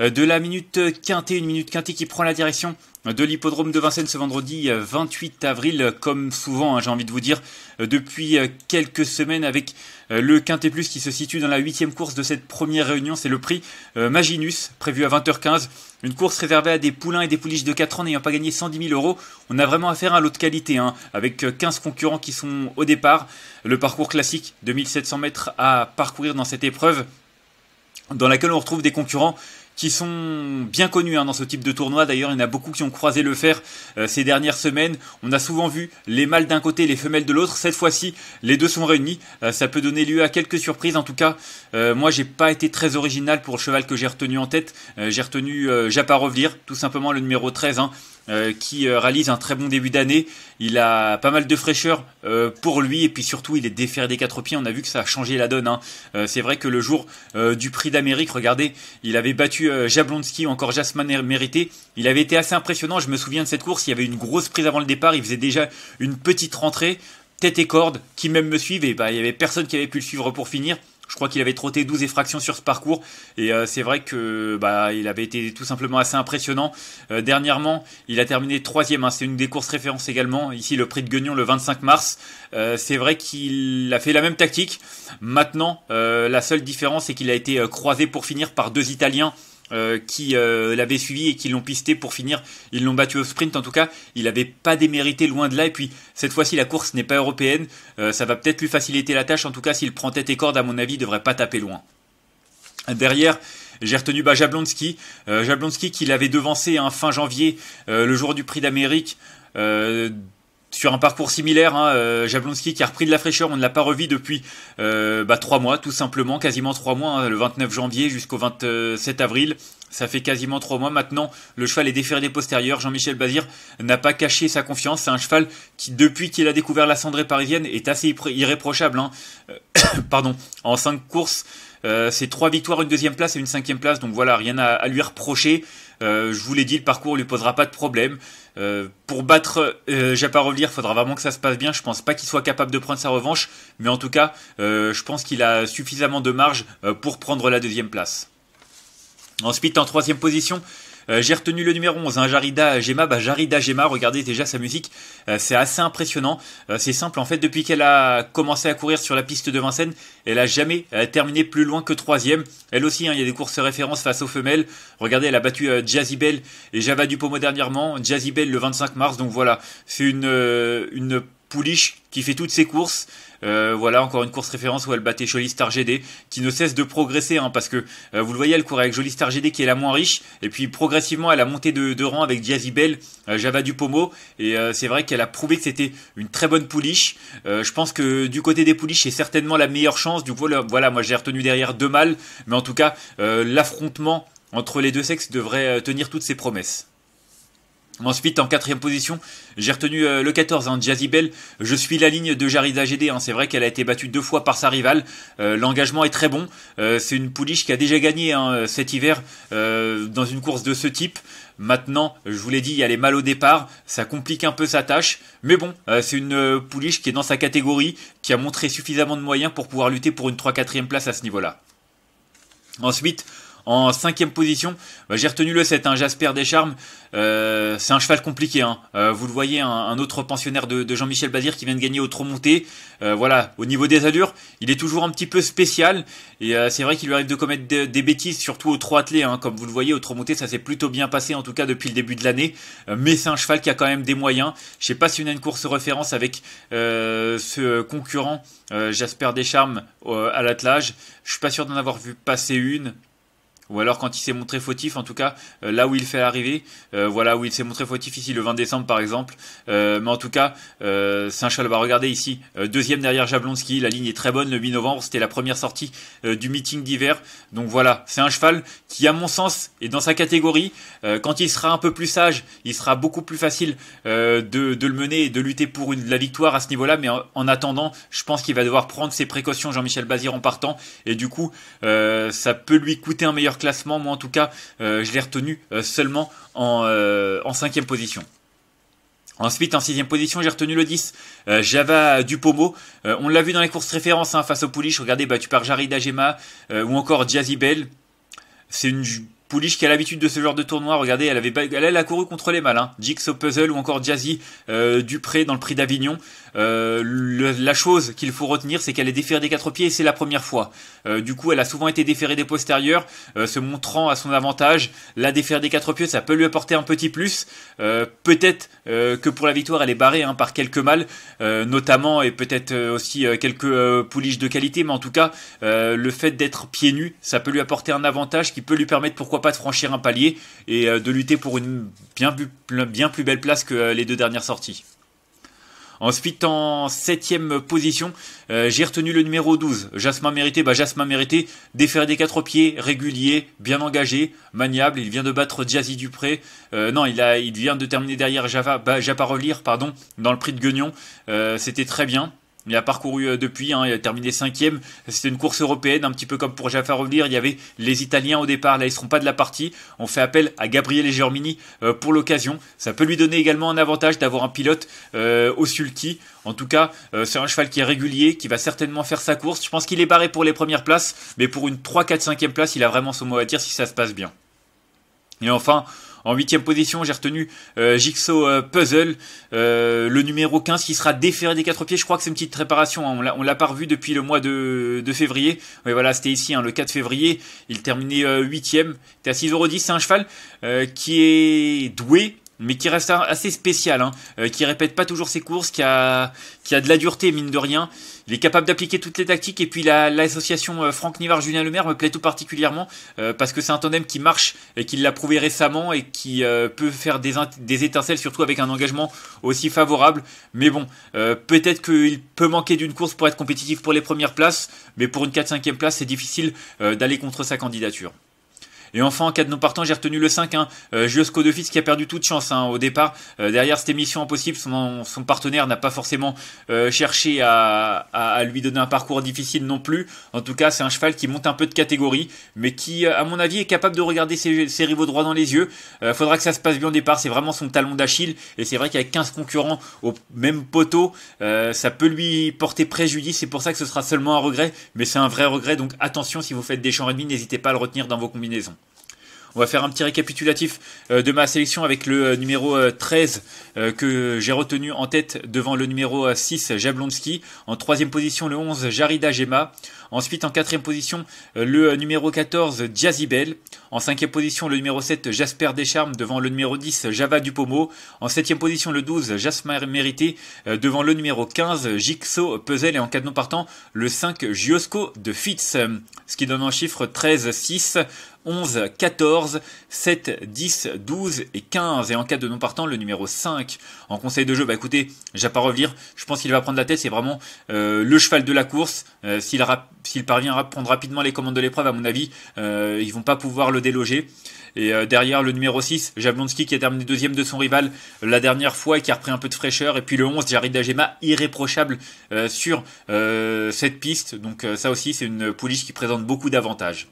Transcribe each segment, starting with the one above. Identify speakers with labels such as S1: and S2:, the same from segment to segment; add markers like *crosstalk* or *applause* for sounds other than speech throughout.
S1: euh, de la minute quintée, une minute quintée qui prend la direction de l'hippodrome de Vincennes ce vendredi 28 euh, avril, comme souvent, hein, j'ai envie de vous dire, euh, depuis quelques semaines avec le Quintet Plus qui se situe dans la huitième course de cette première réunion. C'est le prix Maginus, prévu à 20h15. Une course réservée à des poulains et des pouliches de 4 ans n'ayant pas gagné 110 000 euros. On a vraiment affaire à un lot de qualité, hein, avec 15 concurrents qui sont au départ. Le parcours classique, de 1700 mètres à parcourir dans cette épreuve dans laquelle on retrouve des concurrents qui sont bien connus hein, dans ce type de tournoi. D'ailleurs, il y en a beaucoup qui ont croisé le fer euh, ces dernières semaines. On a souvent vu les mâles d'un côté, les femelles de l'autre. Cette fois-ci, les deux sont réunis. Euh, ça peut donner lieu à quelques surprises. En tout cas, moi euh, moi, j'ai pas été très original pour le cheval que j'ai retenu en tête. j'ai retenu revenir, tout simplement le numéro 13. Euh, qui euh, réalise un très bon début d'année. Il a pas mal de fraîcheur euh, pour lui et puis surtout il est défaire des quatre pieds. On a vu que ça a changé la donne. Hein. c'est vrai que le jour du Prix d'Amérique, regardez, il avait battu Jablonski ou encore Jasman mérité. Il avait été assez impressionnant. Je me souviens de cette course. Il y avait une grosse prise avant le départ. Il faisait déjà une petite rentrée, tête et corde, qui même me suivent et bah, il y avait personne qui avait pu le suivre pour finir. Je crois qu'il avait trotté 12 effractions sur ce parcours. Et euh, c'est vrai que bah, il avait été tout simplement assez impressionnant. Euh, dernièrement, il a terminé troisième. Hein. c'est une des courses références également. Ici, le prix de Guignon le 25 mars. Euh, c'est vrai qu'il a fait la même tactique. Maintenant, la seule différence, c'est qu'il a été croisé pour finir par deux Italiens. Euh, qui l'avait euh, l'avaient suivi et qui l'ont pisté pour finir. Ils l'ont battu au sprint en tout cas. Il n'avait pas démérité loin de là. Et puis cette fois-ci, la course n'est pas européenne. Euh, ça va peut-être lui faciliter la tâche. En tout cas, s'il prend tête et corde, à mon avis, il devrait pas taper loin. Derrière, j'ai retenu bah, Jablonski. Jablonski qui l'avait devancé en hein, fin janvier, le jour du Prix d'Amérique sur un parcours similaire. Hein, euh, Jablonski qui a repris de la fraîcheur, on ne l'a pas revu depuis euh, bah, trois mois, tout simplement, quasiment trois mois, hein, le 29 janvier jusqu'au 27 avril. Ça fait quasiment trois mois maintenant. Le cheval est déféré des postérieurs. Jean-Michel Bazir n'a pas caché sa confiance. C'est un cheval qui, depuis qu'il a découvert la cendrée parisienne, est assez irréprochable. Hein. *coughs* pardon. En cinq courses, euh, c'est trois victoires, une deuxième place et une cinquième place. Donc voilà, rien à lui reprocher. Euh, je vous l'ai dit, le parcours lui posera pas de problème. Euh, pour battre euh, il faudra vraiment que ça se passe bien. Je pense pas qu'il soit capable de prendre sa revanche, mais en tout cas, euh, je pense qu'il a suffisamment de marge pour prendre la deuxième place. Ensuite, en troisième position, euh, j'ai retenu le numéro 11, hein, Jarida Gemma. Bah, Jarida Gemma, regardez déjà sa musique, euh, c'est assez impressionnant. Euh, c'est simple, en fait, depuis qu'elle a commencé à courir sur la piste de Vincennes, elle a jamais terminé plus loin que troisième. Elle aussi, hein, il y a des courses références face aux femelles. Regardez, elle a battu Jazzy Bell et Java Dupomo dernièrement, Jazzy Bell le 25 mars. Donc voilà, c'est une, une Pouliche qui fait toutes ses courses. Euh, voilà encore une course référence où elle battait Jolie Star GD qui ne cesse de progresser hein, parce que euh, vous le voyez elle court avec Jolie Star GD qui est la moins riche et puis progressivement elle a monté de, de rang avec Diazibel, euh, Java du Pomo et c'est vrai qu'elle a prouvé que c'était une très bonne pouliche. je pense que du côté des pouliches c'est certainement la meilleure chance. Du coup voilà moi j'ai retenu derrière deux mâles mais en tout cas l'affrontement entre les deux sexes devrait tenir toutes ses promesses. Ensuite, en quatrième position, j'ai retenu euh, le 14, hein, Jazzy Je suis la ligne de Jariza GD. Hein. C'est vrai qu'elle a été battue deux fois par sa rivale. Euh, l'engagement est très bon. Euh, c'est une pouliche qui a déjà gagné hein, cet hiver dans une course de ce type. Maintenant, je vous l'ai dit, elle est mal au départ, ça complique un peu sa tâche, mais bon, c'est une pouliche qui est dans sa catégorie, qui a montré suffisamment de moyens pour pouvoir lutter pour une 3 4 ème place à ce niveau-là. Ensuite, en cinquième position, bah, j'ai retenu le 7, hein, Jasper Descharmes. Euh, c'est un cheval compliqué. Hein. Euh, vous le voyez, un, autre pensionnaire de, Jean-Michel Bazir qui vient de gagner au trop monté. Euh, voilà, au niveau des allures, il est toujours un petit peu spécial. Et c'est vrai qu'il lui arrive de commettre des, bêtises, surtout au trop attelé. Hein. Comme vous le voyez, au trop monté, ça s'est plutôt bien passé, en tout cas depuis le début de l'année. mais c'est un cheval qui a quand même des moyens. Je sais pas si on a une course référence avec ce concurrent, Jasper Descharmes, à l'attelage. Je suis pas sûr d'en avoir vu passer une ou alors quand il s'est montré fautif, en tout cas euh, là où il fait arriver, euh, voilà où il s'est montré fautif ici le 20 décembre par exemple. Euh, mais en tout cas, saint un va regardez ici deuxième derrière Jablonski, la ligne est très bonne le 8 novembre, c'était la première sortie du meeting d'hiver. Donc voilà, c'est un cheval qui à mon sens est dans sa catégorie. quand il sera un peu plus sage, il sera beaucoup plus facile de, le mener et de lutter pour une, la victoire à ce niveau-là. Mais en, attendant, je pense qu'il va devoir prendre ses précautions, Jean-Michel Bazir en partant. Et du coup, ça peut lui coûter un meilleur classement. Moi, en tout cas, euh, je l'ai retenu euh, seulement en, euh, en cinquième position. Ensuite, en sixième position, j'ai retenu le 10, Java Dupomo. on l'a vu dans les courses références hein, face au je regardez, tu pars Jari Dajema ou encore Jazzy Bell. C'est une Pouliche qui a l'habitude de ce genre de tournoi, regardez, elle avait elle, a couru contre les malins, hein. au puzzle ou encore Jazzy euh, Dupré dans le prix d'Avignon. Euh, la chose qu'il faut retenir, c'est qu'elle est déférée des quatre pieds et c'est la première fois. Euh, du coup, elle a souvent été déférée des postérieurs, se montrant à son avantage. La déférée des quatre pieds, ça peut lui apporter un petit plus. peut-être que pour la victoire, elle est barrée hein, par quelques mâles, notamment et peut-être aussi quelques pouliches de qualité, mais en tout cas, le fait d'être pieds nus, ça peut lui apporter un avantage qui peut lui permettre pourquoi pas de franchir un palier et euh, de lutter pour une bien plus, belle place que euh, les deux dernières sorties. Ensuite, en septième position, euh, j'ai retenu le numéro 12. Jasmin mérité, bah Jasmin mérité, déféré des quatre pieds, régulier, bien engagé, maniable. Il vient de battre Jazzy Dupré. non, il, a, il vient de terminer derrière Java, bah, Japa Relire, pardon, dans le prix de Guignon. C'était très bien. Il a parcouru euh, depuis, hein, il a terminé cinquième. C'était une course européenne, un petit peu comme pour Jaffa Revenir. Il y avait les Italiens au départ, là ils seront pas de la partie. On fait appel à Gabriele Germini euh, pour l'occasion. Ça peut lui donner également un avantage d'avoir un pilote euh, au sulki. En tout cas, c'est un cheval qui est régulier, qui va certainement faire sa course. Je pense qu'il est barré pour les premières places, mais pour une 3, 4, 5e place, il a vraiment son mot à dire si ça se passe bien. Et enfin, en huitième position, j'ai retenu euh, Jigsaw euh, Puzzle, euh, le numéro 15 qui sera déféré des quatre pieds. Je crois que c'est une petite préparation. Hein. On l'a pas revu depuis le mois de, février. Mais voilà, c'était ici, hein, le 4 février. Il terminait euh, huitième. C'était à 6,10€. C'est un cheval qui est doué mais qui reste assez spécial, hein, euh, qui répète pas toujours ses courses, qui a, qui a de la dureté mine de rien. Il est capable d'appliquer toutes les tactiques et puis l'association euh, Franck Nivard Julien Lemaire me plaît tout particulièrement euh, parce que c'est un tandem qui marche et qui l'a prouvé récemment et qui peut faire des, des, étincelles surtout avec un engagement aussi favorable. Mais bon, peut-être qu'il peut manquer d'une course pour être compétitif pour les premières places, mais pour une 4-5e place c'est difficile d'aller contre sa candidature. Et enfin, en cas de non partant, j'ai retenu le 5, hein, euh, Josco de qui a perdu toute chance hein, au départ. Euh, derrière cette émission impossible, son, son partenaire n'a pas forcément euh, cherché à, lui donner un parcours difficile non plus. En tout cas, c'est un cheval qui monte un peu de catégorie, mais qui, à mon avis, est capable de regarder ses, rivaux droits dans les yeux. faudra que ça se passe bien au départ, c'est vraiment son talon d'Achille. Et c'est vrai qu'avec 15 concurrents au même poteau, ça peut lui porter préjudice. C'est pour ça que ce sera seulement un regret, mais c'est un vrai regret. Donc attention, si vous faites des champs demi, n'hésitez pas à le retenir dans vos combinaisons. On va faire un petit récapitulatif euh, de ma sélection avec le euh, numéro 13 euh, que j'ai retenu en tête devant le numéro 6 Jablonski. En troisième position le 11 Jarida Gema. Ensuite en quatrième position le numéro 14 Jazibel. En cinquième position le numéro 7 Jasper Descharmes devant le numéro 10 Java Dupomo. En septième position le 12 Jasmer Mérité devant le numéro 15 Jixo Puzzle et en non partant le 5 Giosco de Fitz. Ce qui donne en chiffre 13-6 11, 14, 7, 10, 12 et 15. Et en cas de non partant, le numéro 5 en conseil de jeu. Bah écoutez, j'ai pas Je pense qu'il va prendre la tête. C'est vraiment euh, le cheval de la course. Euh, s'il, parvient à prendre rapidement les commandes de l'épreuve, à mon avis, euh, ils vont pas pouvoir le déloger. Et derrière le numéro 6, Jablonski qui a terminé deuxième de son rival la dernière fois et qui a repris un peu de fraîcheur. Et puis le 11, Jarid Dagema, irréprochable sur cette piste. Donc ça aussi, c'est une pouliche qui présente beaucoup d'avantages.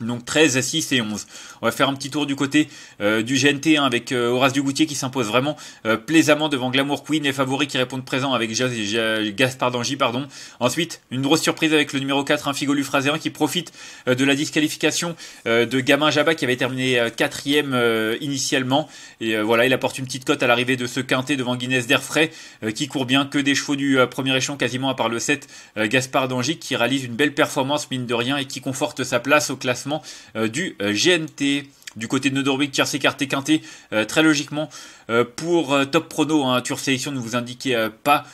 S1: Donc 13, 6 et 11. On va faire un petit tour du côté euh, du GNT hein, avec euh, Horace Dugoutier qui s'impose vraiment euh, plaisamment devant Glamour Queen, les favoris qui répondent présent avec Gaspard Dangy. Pardon. Ensuite, une grosse surprise avec le numéro 4, un hein, Figolu qui profite de la disqualification de Gamin Jabba qui avait terminé 4ème initialement. Et voilà, il apporte une petite cote à l'arrivée de ce quintet devant Guinness d'Airfray qui court bien que des chevaux du premier échelon quasiment à part le 7, Gaspard Dangy qui réalise une belle performance mine de rien et qui conforte sa place au classement euh, du euh, GNT du côté de rubriques, tiercé, écarté, quinté, euh, très logiquement. Euh, pour euh, top prono, hein, Tour Sélection ne vous indiquez pas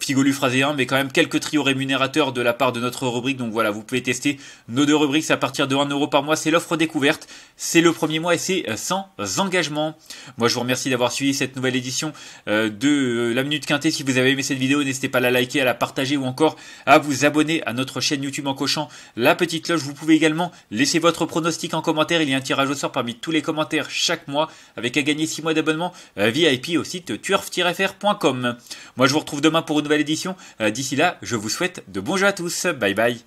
S1: Figolu 1 mais quand même quelques trios rémunérateurs de la part de notre rubrique. Donc voilà, vous pouvez tester nos deux rubriques à partir de 1€ par mois. C'est l'offre découverte, c'est le premier mois et c'est sans engagement. Moi, je vous remercie d'avoir suivi cette nouvelle édition de La Minute quintet, Si vous avez aimé cette vidéo, n'hésitez pas à la liker, à la partager ou encore à vous abonner à notre chaîne YouTube en cochant la petite cloche. Vous pouvez également laisser votre pronostic en commentaire. Il y a un tirage je au sort parmi tous les commentaires chaque mois, avec à gagner 6 mois d'abonnement euh, VIP au site turf-fr.com. Moi je vous retrouve demain pour une nouvelle édition. Euh, d'ici là, je vous souhaite de bons jeux à tous. Bye bye.